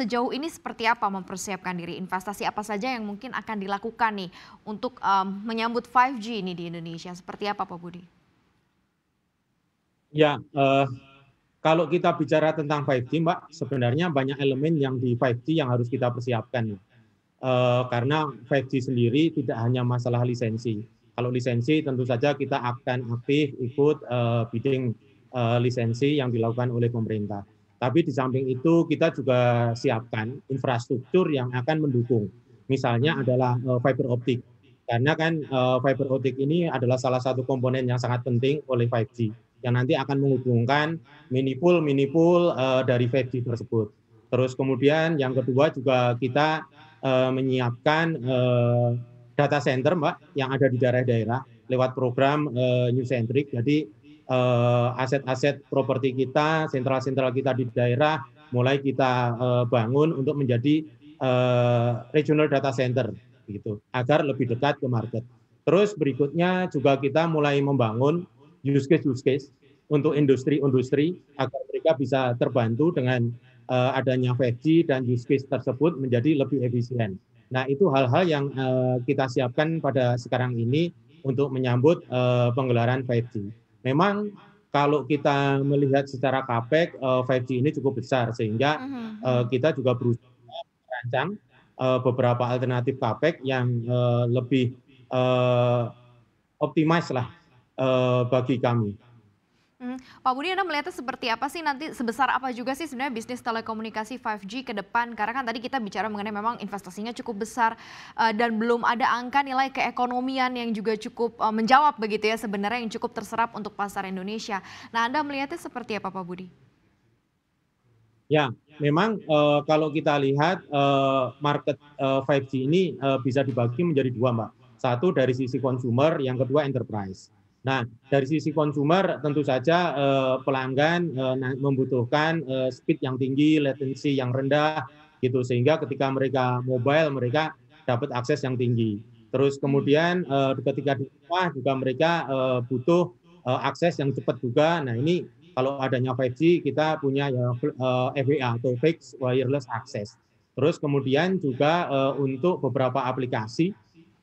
sejauh ini seperti apa mempersiapkan diri investasi apa saja yang mungkin akan dilakukan nih untuk um, menyambut 5G ini di Indonesia seperti apa Pak Budi? Ya, uh, kalau kita bicara tentang 5G Mbak, sebenarnya banyak elemen yang di 5G yang harus kita persiapkan. Uh, karena 5G sendiri tidak hanya masalah lisensi. Kalau lisensi tentu saja kita akan aktif ikut uh, bidding uh, lisensi yang dilakukan oleh pemerintah tapi di samping itu kita juga siapkan infrastruktur yang akan mendukung. Misalnya adalah eh, fiber optik. Karena kan eh, fiber optik ini adalah salah satu komponen yang sangat penting oleh 5G yang nanti akan menghubungkan mini pool mini pool eh, dari 5G tersebut. Terus kemudian yang kedua juga kita menyiapkan data center Mbak yang ada di daerah-daerah lewat program New Centric. Jadi Eh, aset-aset properti kita, sentral-sentral kita di daerah, mulai kita eh, bangun untuk menjadi eh, regional data center, gitu, agar lebih dekat ke market. Terus berikutnya juga kita mulai membangun use case use case untuk industri-industri agar mereka bisa terbantu dengan uh, adanya 5G dan use case tersebut menjadi lebih efisien. Nah, itu hal-hal yang uh, kita siapkan pada sekarang ini untuk menyambut uh, penggelaran 5G memang kalau kita melihat secara kapek 5G eh, ini cukup besar sehingga uh-huh. kita juga berusaha merancang eh, beberapa alternatif kapek yang lebih optimis lah bagi kami. Pak Budi, Anda melihatnya seperti apa sih nanti sebesar apa juga sih sebenarnya bisnis telekomunikasi 5G ke depan? Karena kan tadi kita bicara mengenai memang investasinya cukup besar uh, dan belum ada angka nilai keekonomian yang juga cukup uh, menjawab begitu ya sebenarnya yang cukup terserap untuk pasar Indonesia. Nah, Anda melihatnya seperti apa Pak Budi? Ya, memang uh, kalau kita lihat uh, market uh, 5G ini uh, bisa dibagi menjadi dua, Mbak. Satu dari sisi consumer, yang kedua enterprise. Nah, dari sisi konsumer tentu saja eh, pelanggan eh, membutuhkan eh, speed yang tinggi, latensi yang rendah gitu sehingga ketika mereka mobile mereka dapat akses yang tinggi. Terus kemudian eh, ketika di rumah juga mereka eh, butuh eh, akses yang cepat juga. Nah, ini kalau adanya 5G kita punya ya FWA eh, atau fixed wireless access. Terus kemudian juga eh, untuk beberapa aplikasi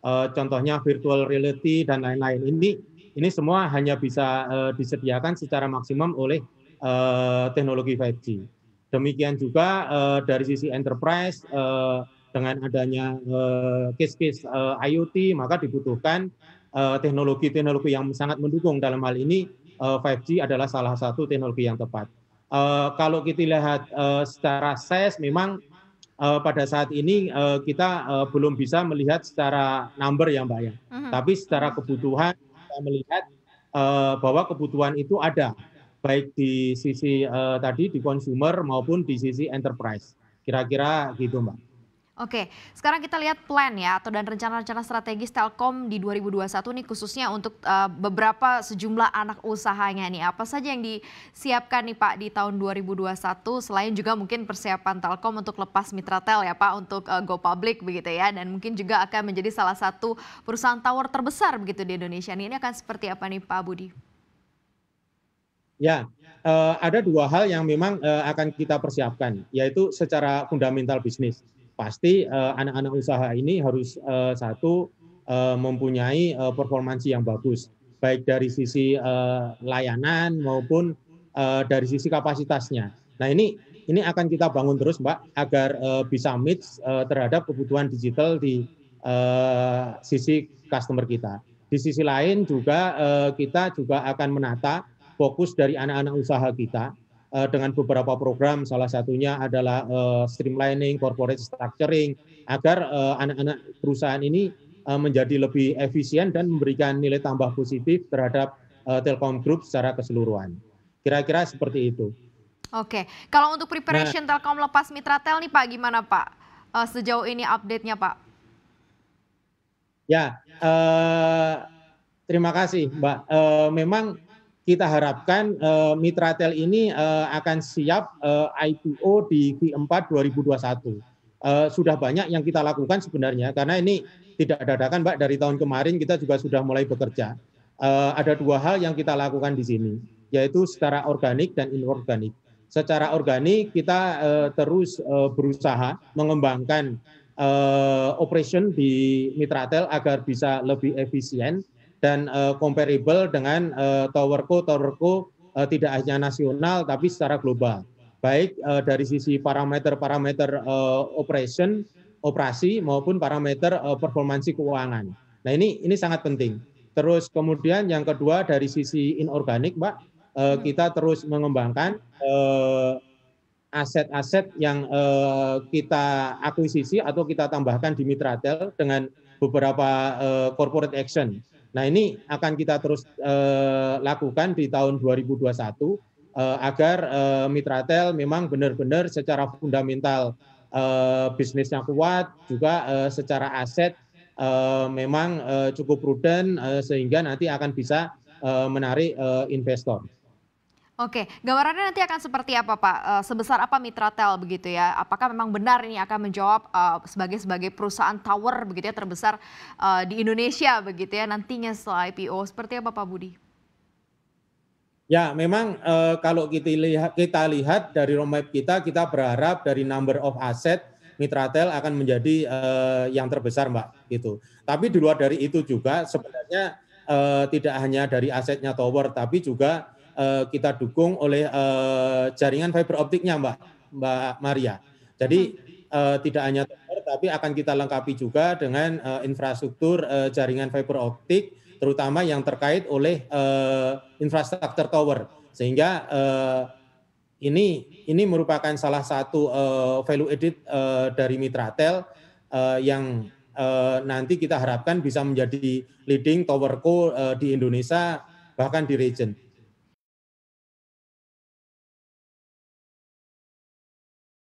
eh, contohnya virtual reality dan lain-lain ini ini semua hanya bisa uh, disediakan secara maksimum oleh uh, teknologi 5G. Demikian juga uh, dari sisi enterprise uh, dengan adanya case-case uh, IoT maka dibutuhkan teknologi-teknologi yang sangat mendukung dalam hal ini uh, 5G adalah salah satu teknologi yang tepat. Uh, kalau kita lihat uh, secara size memang uh, pada saat ini uh, kita uh, belum bisa melihat secara number yang banyak, Uh ya. mhm. -huh. Tapi secara kebutuhan melihat uh, bahwa kebutuhan itu ada baik di sisi uh, tadi di consumer maupun di sisi enterprise. Kira-kira gitu, Mbak. Oke, sekarang kita lihat plan ya atau dan rencana-rencana strategis Telkom di 2021 nih khususnya untuk uh, beberapa sejumlah anak usahanya nih. Apa saja yang disiapkan nih Pak di tahun 2021 selain juga mungkin persiapan Telkom untuk lepas mitra Tel ya Pak untuk uh, go public begitu ya dan mungkin juga akan menjadi salah satu perusahaan tower terbesar begitu di Indonesia. Nih, ini akan seperti apa nih Pak Budi? Ya, uh, ada dua hal yang memang uh, akan kita persiapkan yaitu secara fundamental bisnis pasti eh, anak-anak usaha ini harus eh, satu eh, mempunyai performansi yang bagus baik dari sisi layanan maupun dari sisi kapasitasnya. Nah ini ini akan kita bangun terus Mbak agar bisa meet terhadap kebutuhan digital di sisi customer kita. Di sisi lain juga kita juga akan menata fokus dari anak-anak usaha kita Eh, dengan beberapa program salah satunya adalah eh, streamlining corporate structuring agar eh, anak-anak perusahaan ini menjadi lebih efisien dan memberikan nilai tambah positif terhadap Telkom Group secara keseluruhan. Kira-kira seperti itu. Oke, kalau untuk preparation nah, Telkom lepas Mitra Tel nih Pak gimana Pak? Sejauh ini update-nya Pak? Ya, uh, terima kasih Mbak. Uh, memang kita harapkan uh, eh, Mitratel ini uh, akan siap uh, eh, IPO di Q4 2021. Uh, sudah banyak yang kita lakukan sebenarnya karena ini tidak dadakan Mbak dari tahun kemarin kita juga sudah mulai bekerja. Uh, ada dua hal yang kita lakukan di sini yaitu secara organik dan inorganik. Secara organik kita uh, terus uh, berusaha mengembangkan uh, operation di Mitratel agar bisa lebih efisien dan uh, comparable dengan uh, eh, towerco towerku uh, tidak hanya nasional tapi secara global baik uh, dari sisi parameter-parameter uh, operation operasi maupun parameter uh, performansi keuangan nah ini ini sangat penting terus kemudian yang kedua dari sisi inorganik mbak uh, kita terus mengembangkan uh, aset-aset yang uh, kita akuisisi atau kita tambahkan di Mitratel dengan beberapa uh, corporate action Nah, ini akan kita terus eh, lakukan di tahun 2021 eh, agar eh, Mitratel memang benar-benar secara fundamental eh, bisnisnya kuat, juga eh, secara aset eh, memang eh, cukup prudent eh, sehingga nanti akan bisa eh, menarik eh, investor. Oke, gambarannya nanti akan seperti apa Pak? Eh, sebesar apa Mitratel begitu ya? Apakah memang benar ini akan menjawab eh, sebagai sebagai perusahaan tower begitu ya terbesar eh, di Indonesia begitu ya nantinya setelah IPO? Seperti apa Pak Budi? Ya, memang kalau kita lihat kita lihat dari roadmap kita, kita berharap dari number of asset Mitratel akan menjadi yang terbesar, Mbak, gitu. Tapi di luar dari itu juga sebenarnya tidak hanya dari asetnya tower, tapi juga Eh, kita dukung oleh eh, jaringan fiber optiknya Mbak Mbak Maria. Jadi uh, tidak hanya tower, tapi akan kita lengkapi juga dengan infrastruktur jaringan fiber optik, terutama yang terkait oleh infrastruktur tower, sehingga ini ini merupakan salah satu uh, value edit uh, dari Mitratel uh, yang uh, nanti kita harapkan bisa menjadi leading towerco uh, di Indonesia bahkan di region.